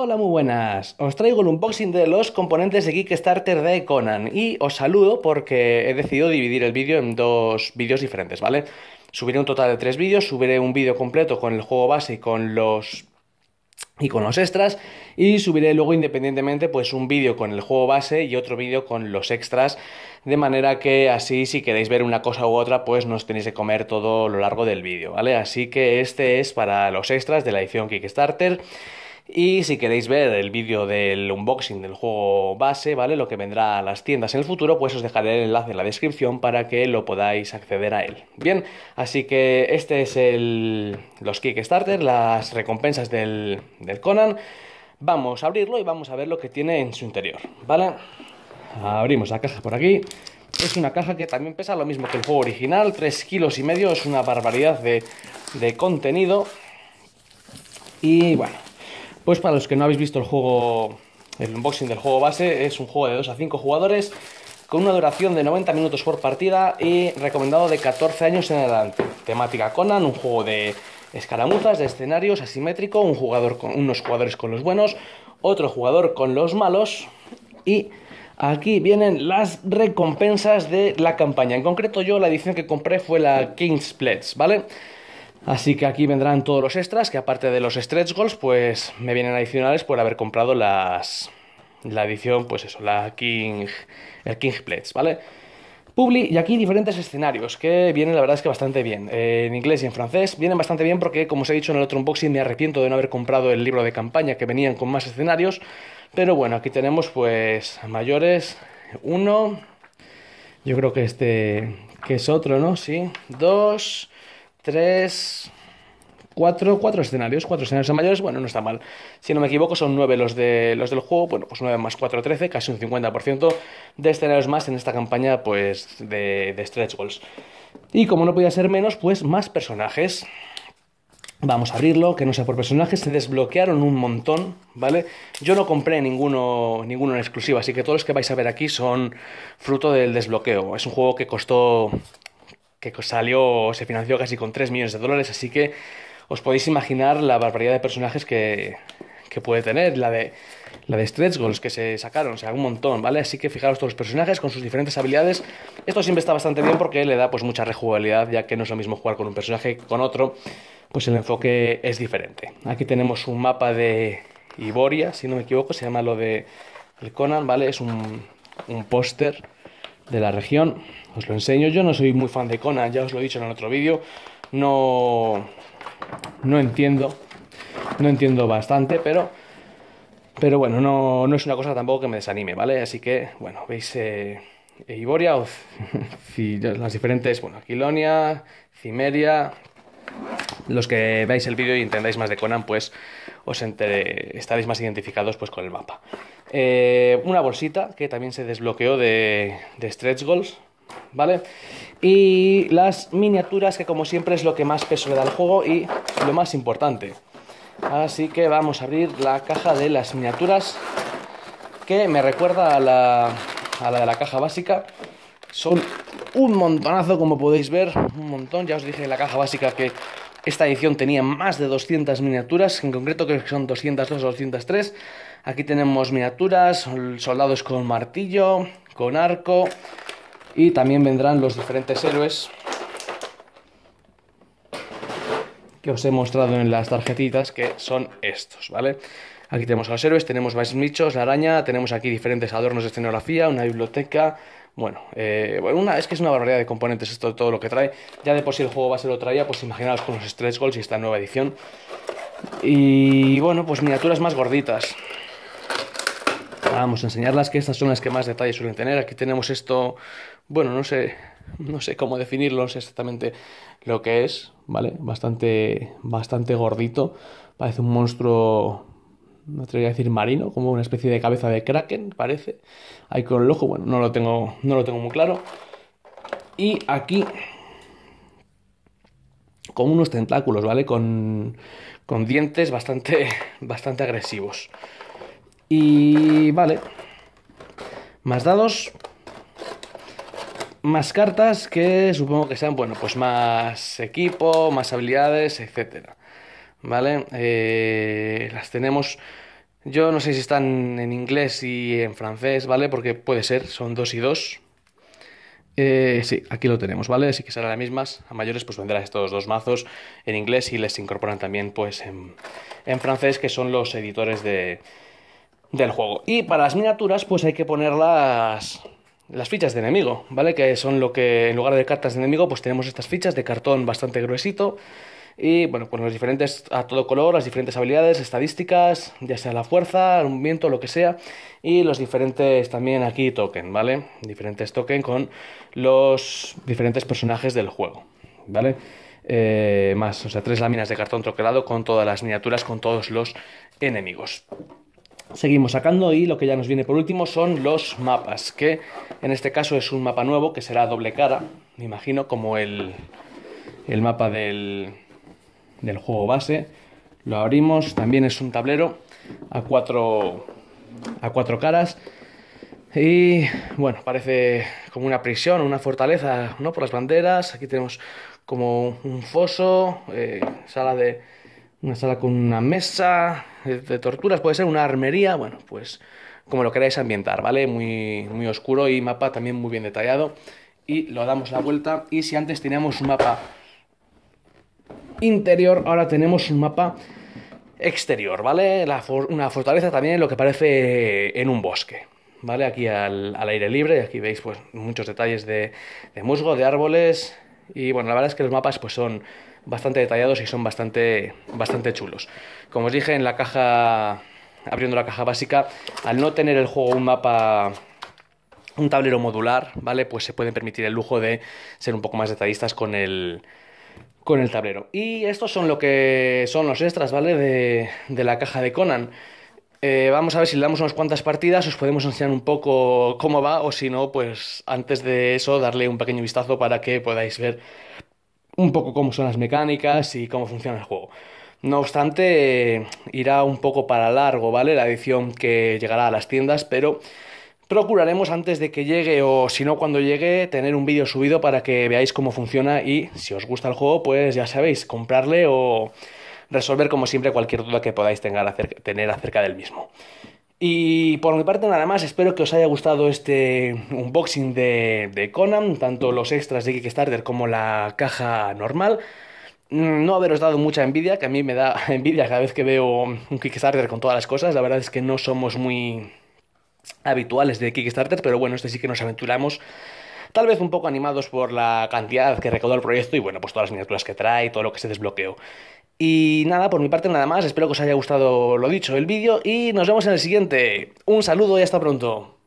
Hola, muy buenas. Os traigo el unboxing de los componentes de Kickstarter de Conan y os saludo porque he decidido dividir el vídeo en dos vídeos diferentes, ¿vale? Subiré un total de tres vídeos, subiré un vídeo completo con el juego base y con los y con los extras y subiré luego independientemente pues un vídeo con el juego base y otro vídeo con los extras de manera que así si queréis ver una cosa u otra pues no os tenéis que comer todo lo largo del vídeo, ¿vale? Así que este es para los extras de la edición Kickstarter y si queréis ver el vídeo del unboxing del juego base, ¿vale? Lo que vendrá a las tiendas en el futuro, pues os dejaré el enlace en la descripción para que lo podáis acceder a él. Bien, así que este es el, los Kickstarter, las recompensas del, del Conan. Vamos a abrirlo y vamos a ver lo que tiene en su interior, ¿vale? Abrimos la caja por aquí. Es una caja que también pesa lo mismo que el juego original, 3 kilos y medio, es una barbaridad de, de contenido. Y bueno, pues para los que no habéis visto el juego, el unboxing del juego base, es un juego de 2 a 5 jugadores con una duración de 90 minutos por partida y recomendado de 14 años en adelante. Temática Conan, un juego de escaramuzas, de escenarios, asimétrico, un jugador con, unos jugadores con los buenos, otro jugador con los malos y aquí vienen las recompensas de la campaña. En concreto yo la edición que compré fue la King's Pledge, ¿vale? Así que aquí vendrán todos los extras, que aparte de los stretch goals, pues me vienen adicionales por haber comprado las la edición, pues eso, la King, el King ¿vale? Publi, y aquí diferentes escenarios, que vienen la verdad es que bastante bien. Eh, en inglés y en francés vienen bastante bien porque, como os he dicho en el otro unboxing, me arrepiento de no haber comprado el libro de campaña que venían con más escenarios. Pero bueno, aquí tenemos pues mayores, uno, yo creo que este, que es otro, ¿no? Sí, dos, tres, cuatro, cuatro escenarios, cuatro escenarios mayores, bueno, no está mal. Si no me equivoco, son nueve los, de, los del juego, bueno, pues nueve más cuatro, trece, casi un 50% de escenarios más en esta campaña, pues, de, de stretch goals. Y como no podía ser menos, pues más personajes. Vamos a abrirlo, que no sea por personajes, se desbloquearon un montón, ¿vale? Yo no compré ninguno, ninguno en exclusiva, así que todos los que vais a ver aquí son fruto del desbloqueo. Es un juego que costó que salió, se financió casi con 3 millones de dólares, así que os podéis imaginar la barbaridad de personajes que, puede tener, la de, la de stretch goals que se sacaron, o sea, un montón, ¿vale? Así que fijaros todos los personajes con sus diferentes habilidades. Esto siempre está bastante bien porque le da pues mucha rejugabilidad, ya que no es lo mismo jugar con un personaje que con otro, pues el enfoque es diferente. Aquí tenemos un mapa de Iboria, si no me equivoco, se llama lo de el Conan, ¿vale? Es un, un póster de la región. Os lo enseño. Yo no soy muy fan de Conan, ya os lo he dicho en el otro vídeo. No, no entiendo. No entiendo bastante, pero... Pero bueno, no, es una cosa tampoco que me desanime, ¿vale? Así que, bueno, veis... Eh, las diferentes, bueno, Aquilonia, Cimeria, los que veáis el vídeo y entendáis más de Conan, pues os estaréis más identificados pues, con el mapa. Eh, una bolsita que también se desbloqueó de, stretch goals, ¿vale? Y las miniaturas, que como siempre es lo que más peso le da al juego y lo más importante. Así que vamos a abrir la caja de las miniaturas, que me recuerda a la, a la de la caja básica. Son un montonazo, como podéis ver, un montón. Ya os dije en la caja básica que esta edición tenía más de 200 miniaturas, en concreto creo que son 202 o 203. Aquí tenemos miniaturas, soldados con martillo, con arco y también vendrán los diferentes héroes que os he mostrado en las tarjetitas, que son estos, ¿vale? Aquí tenemos a los héroes, tenemos más michos, la araña, tenemos aquí diferentes adornos de escenografía, una biblioteca, bueno, eh, bueno una, es que es una variedad de componentes esto, todo lo que trae. Ya de por sí el juego ser otra ya, pues imaginaos con los stretch goals y esta nueva edición. Y bueno, pues miniaturas más gorditas. Vamos a enseñarlas, que estas son las que más detalles suelen tener. Aquí tenemos esto, bueno, no sé, no sé cómo definirlo, no sé exactamente lo que es, ¿vale? Bastante, bastante gordito. Parece un monstruo no te voy a decir marino, como una especie de cabeza de kraken, parece. Ahí con el ojo, bueno, no lo tengo, no lo tengo muy claro. Y aquí, con unos tentáculos, ¿vale? Con, con dientes bastante, bastante agresivos. Y vale, más dados, más cartas que supongo que sean, bueno, pues más equipo, más habilidades, etcétera. ¿vale? Eh, las tenemos, yo no sé si están en inglés y en francés, ¿vale? Porque puede ser, son dos y dos. Eh, sí, aquí lo tenemos, ¿vale? Así que serán las mismas. A mayores pues vendrán estos dos mazos en inglés y les incorporan también pues en, en francés, que son los editores de, del juego. Y para las miniaturas pues hay que las. las fichas de enemigo, ¿vale? Que son lo que en lugar de cartas de enemigo, pues tenemos estas fichas de cartón bastante gruesito y bueno, pues los diferentes, a todo color, las diferentes habilidades, estadísticas, ya sea la fuerza, el viento lo que sea. Y los diferentes también aquí token, ¿vale? Diferentes token con los diferentes personajes del juego, ¿vale? Eh, más, o sea, tres láminas de cartón troquelado con todas las miniaturas, con todos los enemigos. Seguimos sacando y lo que ya nos viene por último son los mapas, que en este caso es un mapa nuevo que será doble cara, me imagino, como el mapa del, del juego base. Lo abrimos, también es un tablero a cuatro, a cuatro caras. Y bueno, parece como una prisión, una fortaleza, ¿no? Por las banderas. Aquí tenemos como un foso, eh, sala de, una sala con una mesa de, torturas, puede ser una armería, bueno, pues como lo queráis ambientar, ¿vale? Muy, muy oscuro y mapa también muy bien detallado. Y lo damos la vuelta. Y si antes teníamos un mapa interior, ahora tenemos un mapa exterior, ¿vale? una fortaleza también, lo que parece eh, en un bosque. ¿Vale? Aquí al, aire libre, aquí veis pues muchos detalles de, de musgo, de árboles, y bueno, la verdad es que los mapas pues son bastante detallados y son bastante, bastante chulos. Como os dije en la caja, abriendo la caja básica, al no tener el juego un mapa, un tablero modular, ¿vale? Pues se pueden permitir el lujo de ser un poco más detallistas con el, con el tablero. Y estos son lo que son los extras, ¿vale? De, la caja de Conan. Eh, vamos a ver si le damos unas cuantas partidas, os podemos enseñar un poco cómo va, o si no, pues antes de eso, darle un pequeño vistazo para que podáis ver un poco cómo son las mecánicas y cómo funciona el juego. No obstante, irá un poco para largo, ¿vale? La edición que llegará a las tiendas, pero Procuraremos antes de que llegue o si no cuando llegue tener un vídeo subido para que veáis cómo funciona y si os gusta el juego pues ya sabéis, comprarle o resolver como siempre cualquier duda que podáis tener acerca del mismo. Y por mi parte nada más, espero que os haya gustado este unboxing de, de, Conan, tanto los extras de Kickstarter como la caja normal. Mm, no haberos dado mucha envidia, que a mí me da envidia cada vez que veo un Kickstarter con todas las cosas, la verdad es que no somos muy habituales de Kickstarter, pero bueno, este sí que nos aventuramos tal vez un poco animados por la cantidad que recaudó el proyecto y bueno, pues todas las miniaturas que trae, todo lo que se desbloqueó. Y nada, por mi parte nada más, espero que os haya gustado lo dicho el vídeo y nos vemos en el siguiente. Un saludo y hasta pronto.